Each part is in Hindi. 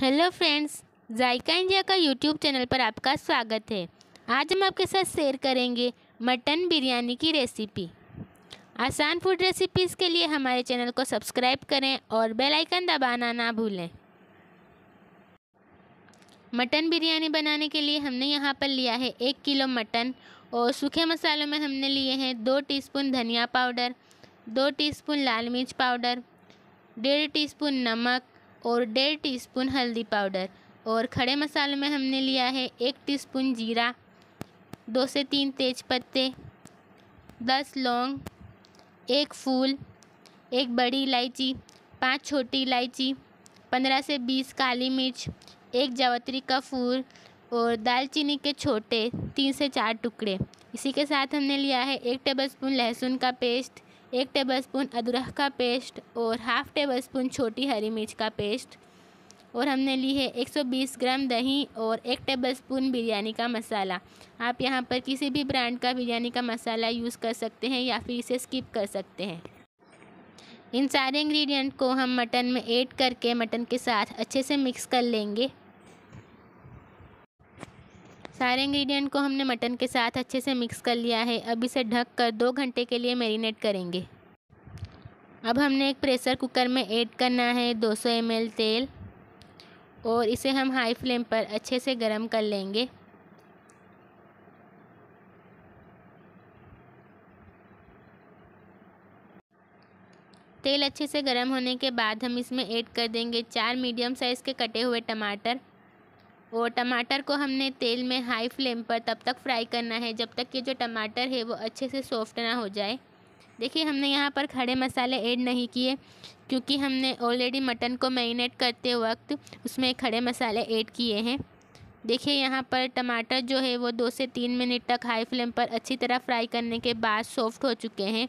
हेलो फ्रेंड्स जायका इंडिया का यूट्यूब चैनल पर आपका स्वागत है आज हम आपके साथ शेयर करेंगे मटन बिरयानी की रेसिपी आसान फूड रेसिपीज़ के लिए हमारे चैनल को सब्सक्राइब करें और बेल आइकन दबाना ना भूलें मटन बिरयानी बनाने के लिए हमने यहाँ पर लिया है एक किलो मटन और सूखे मसालों में हमने लिए हैं दो टी धनिया पाउडर दो टी लाल मिर्च पाउडर डेढ़ टी नमक और डेढ़ टीस्पून हल्दी पाउडर और खड़े मसाले में हमने लिया है एक टीस्पून जीरा दो से तीन तेज पत्ते दस लौंग एक फूल एक बड़ी इलायची पांच छोटी इलायची पंद्रह से बीस काली मिर्च एक जावत्री का फूल और दालचीनी के छोटे तीन से चार टुकड़े इसी के साथ हमने लिया है एक टेबलस्पून लहसुन का पेस्ट एक टेबलस्पून अदरक का पेस्ट और हाफ़ टेबल स्पून छोटी हरी मिर्च का पेस्ट और हमने ली है 120 ग्राम दही और एक टेबलस्पून बिरयानी का मसाला आप यहाँ पर किसी भी ब्रांड का बिरयानी का मसाला यूज़ कर सकते हैं या फिर इसे स्किप कर सकते हैं इन सारे इंग्रेडिएंट को हम मटन में ऐड करके मटन के साथ अच्छे से मिक्स कर लेंगे सारे इंग्रेडिएंट को हमने मटन के साथ अच्छे से मिक्स कर लिया है अब इसे ढक कर दो घंटे के लिए मैरिनेट करेंगे अब हमने एक प्रेशर कुकर में ऐड करना है 200 सौ तेल और इसे हम हाई फ्लेम पर अच्छे से गर्म कर लेंगे तेल अच्छे से गर्म होने के बाद हम इसमें ऐड कर देंगे चार मीडियम साइज़ के कटे हुए टमाटर और टमाटर को हमने तेल में हाई फ्लेम पर तब तक फ्राई करना है जब तक कि जो टमाटर है वो अच्छे से सॉफ्ट ना हो जाए देखिए हमने यहाँ पर खड़े मसाले ऐड नहीं किए क्योंकि हमने ऑलरेडी मटन को मैरिनेट करते वक्त उसमें खड़े मसाले ऐड किए हैं देखिए यहाँ पर टमाटर जो है वो दो से तीन मिनट तक हाई फ्लेम पर अच्छी तरह फ्राई करने के बाद सॉफ्ट हो चुके हैं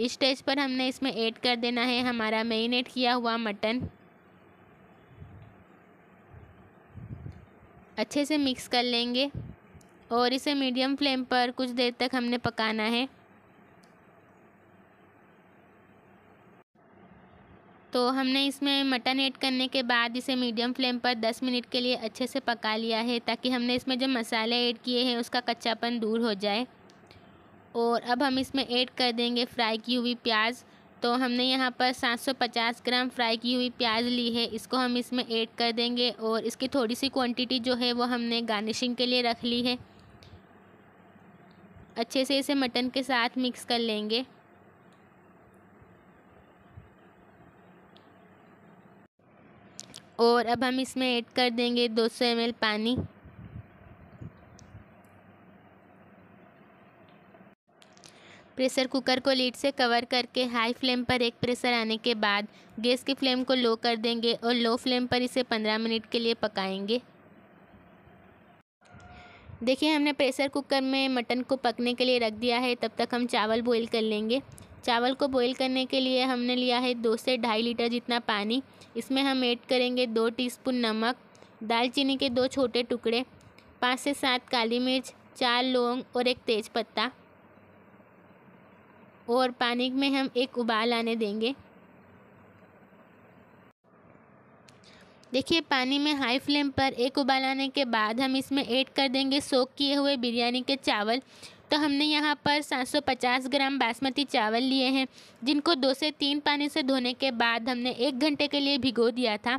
इस स्टेज पर हमने इसमें ऐड कर देना है हमारा मैरिनेट किया हुआ मटन अच्छे से मिक्स कर लेंगे और इसे मीडियम फ्लेम पर कुछ देर तक हमने पकाना है तो हमने इसमें मटन ऐड करने के बाद इसे मीडियम फ्लेम पर 10 मिनट के लिए अच्छे से पका लिया है ताकि हमने इसमें जो मसाले ऐड किए हैं उसका कच्चापन दूर हो जाए और अब हम इसमें ऐड कर देंगे फ्राई की हुई प्याज़ तो हमने यहाँ पर 750 ग्राम फ्राई की हुई प्याज ली है इसको हम इसमें ऐड कर देंगे और इसकी थोड़ी सी क्वांटिटी जो है वो हमने गार्निशिंग के लिए रख ली है अच्छे से इसे मटन के साथ मिक्स कर लेंगे और अब हम इसमें ऐड कर देंगे 200 ml पानी प्रेशर कुकर को लीड से कवर करके हाई फ्लेम पर एक प्रेशर आने के बाद गैस की फ्लेम को लो कर देंगे और लो फ्लेम पर इसे पंद्रह मिनट के लिए पकाएंगे देखिए हमने प्रेशर कुकर में मटन को पकने के लिए रख दिया है तब तक हम चावल बॉईल कर लेंगे चावल को बॉईल करने के लिए हमने लिया है दो से ढाई लीटर जितना पानी इसमें हम ऐड करेंगे दो टीस्पून नमक दालचीनी के दो छोटे टुकड़े पाँच से सात काली मिर्च चार लौंग और एक तेज़पत्ता और पानी में हम एक उबाल आने देंगे देखिए पानी में हाई फ्लेम पर एक उबाल आने के बाद हम इसमें ऐड कर देंगे सोक किए हुए बिरयानी के चावल तो हमने यहाँ पर 750 ग्राम बासमती चावल लिए हैं जिनको दो से तीन पानी से धोने के बाद हमने एक घंटे के लिए भिगो दिया था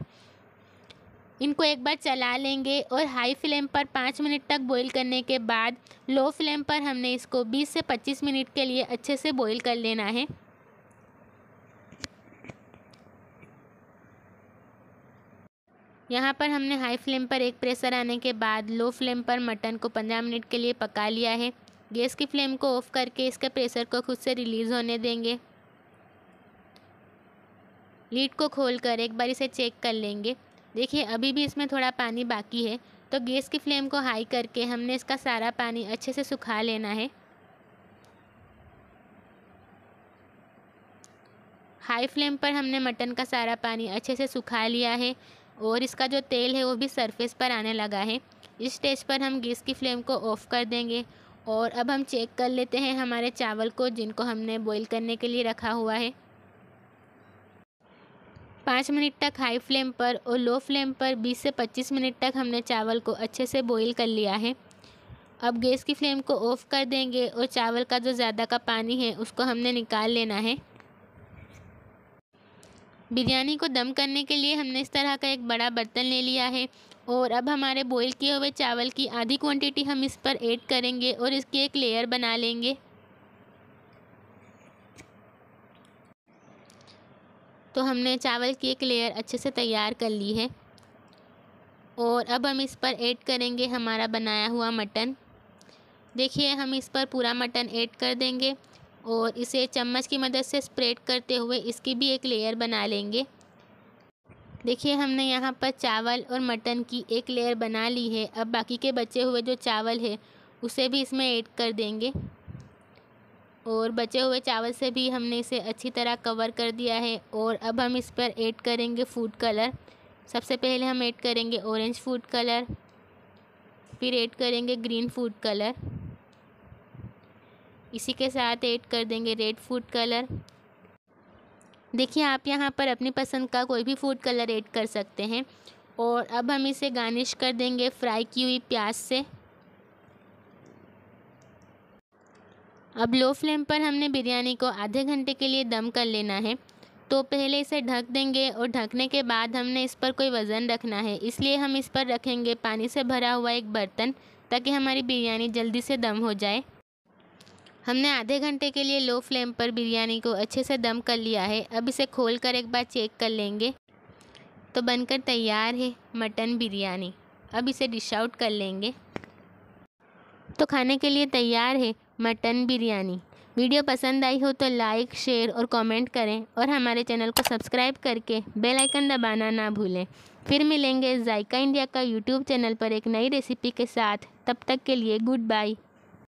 इनको एक बार चला लेंगे और हाई फ्लेम पर पाँच मिनट तक बॉईल करने के बाद लो फ्लेम पर हमने इसको 20 से 25 मिनट के लिए अच्छे से बॉईल कर लेना है यहाँ पर हमने हाई फ्लेम पर एक प्रेशर आने के बाद लो फ्लेम पर मटन को 15 मिनट के लिए पका लिया है गैस की फ्लेम को ऑफ करके इसके प्रेशर को खुद से रिलीज़ होने देंगे लीड को खोलकर एक बार इसे चेक कर लेंगे देखिए अभी भी इसमें थोड़ा पानी बाकी है तो गैस की फ्लेम को हाई करके हमने इसका सारा पानी अच्छे से सुखा लेना है हाई फ्लेम पर हमने मटन का सारा पानी अच्छे से सुखा लिया है और इसका जो तेल है वो भी सरफेस पर आने लगा है इस स्टेज पर हम गैस की फ्लेम को ऑफ़ कर देंगे और अब हम चेक कर लेते हैं हमारे चावल को जिनको हमने बॉईल करने के लिए रखा हुआ है पाँच मिनट तक हाई फ्लेम पर और लो फ्लेम पर 20 से 25 मिनट तक हमने चावल को अच्छे से बॉईल कर लिया है अब गैस की फ्लेम को ऑफ़ कर देंगे और चावल का जो ज़्यादा का पानी है उसको हमने निकाल लेना है बिरयानी को दम करने के लिए हमने इस तरह का एक बड़ा बर्तन ले लिया है और अब हमारे बॉईल किए हुए चावल की आधी क्वांटिटी हम इस पर ऐड करेंगे और इसकी एक लेयर बना लेंगे तो हमने चावल की एक लेयर अच्छे से तैयार कर ली है और अब हम इस पर ऐड करेंगे हमारा बनाया हुआ मटन देखिए हम इस पर पूरा मटन ऐड कर देंगे और इसे चम्मच की मदद से स्प्रेड करते हुए इसकी भी एक लेयर बना लेंगे देखिए हमने यहाँ पर चावल और मटन की एक लेयर बना ली है अब बाकी के बचे हुए जो चावल है उसे भी इसमें ऐड कर देंगे और बचे हुए चावल से भी हमने इसे अच्छी तरह कवर कर दिया है और अब हम इस पर ऐड करेंगे फूड कलर सबसे पहले हम ऐड करेंगे ऑरेंज फूड कलर फिर ऐड करेंगे ग्रीन फूड कलर इसी के साथ ऐड कर देंगे रेड फूड कलर देखिए आप यहाँ पर अपनी पसंद का कोई भी फूड कलर ऐड कर सकते हैं और अब हम इसे गार्निश कर देंगे फ्राई की हुई प्याज से अब लो फ्लेम पर हमने बिरयानी को आधे घंटे के लिए दम कर लेना है तो पहले इसे ढक देंगे और ढकने के बाद हमने इस पर कोई वज़न रखना है इसलिए हम इस पर रखेंगे पानी से भरा हुआ एक बर्तन ताकि हमारी बिरयानी जल्दी से दम हो जाए हमने आधे घंटे के लिए लो फ्लेम पर बिरयानी को अच्छे से दम कर लिया है अब इसे खोल कर एक बार चेक कर लेंगे तो बनकर तैयार है मटन बिरयानी अब इसे डिश आउट कर लेंगे तो खाने के लिए तैयार है मटन बिरयानी वीडियो पसंद आई हो तो लाइक शेयर और कमेंट करें और हमारे चैनल को सब्सक्राइब करके बेल आइकन दबाना ना भूलें फिर मिलेंगे जायका इंडिया का यूट्यूब चैनल पर एक नई रेसिपी के साथ तब तक के लिए गुड बाय